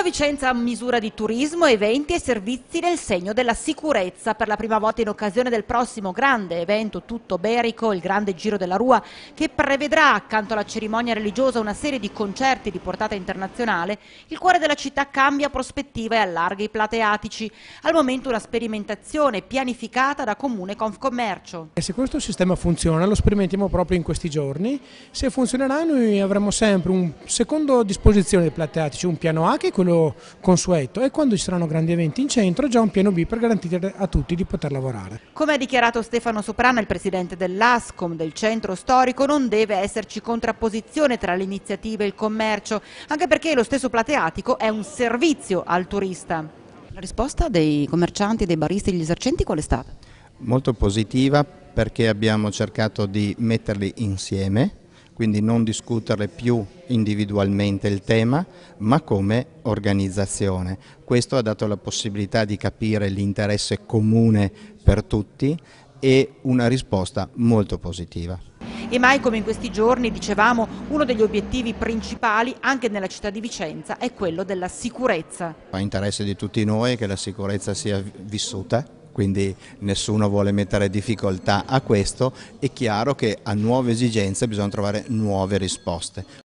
Ora Vicenza ha misura di turismo, eventi e servizi nel segno della sicurezza. Per la prima volta in occasione del prossimo grande evento tutto berico, il Grande Giro della Rua, che prevedrà accanto alla cerimonia religiosa una serie di concerti di portata internazionale, il cuore della città cambia prospettiva e allarga i plateatici. Al momento una sperimentazione pianificata da Comune Confcommercio. E se questo sistema funziona, lo sperimentiamo proprio in questi giorni, se funzionerà noi avremo sempre un secondo a disposizione dei plateatici, un piano A che è quello quello consueto e quando ci saranno grandi eventi in centro già un piano B per garantire a tutti di poter lavorare. Come ha dichiarato Stefano Soprano, il presidente dell'ASCOM del centro storico, non deve esserci contrapposizione tra le iniziative e il commercio, anche perché lo stesso plateatico è un servizio al turista. La risposta dei commercianti, dei baristi e degli esercenti qual è stata? Molto positiva perché abbiamo cercato di metterli insieme quindi non discutere più individualmente il tema, ma come organizzazione. Questo ha dato la possibilità di capire l'interesse comune per tutti e una risposta molto positiva. E mai come in questi giorni, dicevamo, uno degli obiettivi principali anche nella città di Vicenza è quello della sicurezza. È interesse di tutti noi che la sicurezza sia vissuta quindi nessuno vuole mettere difficoltà a questo, è chiaro che a nuove esigenze bisogna trovare nuove risposte.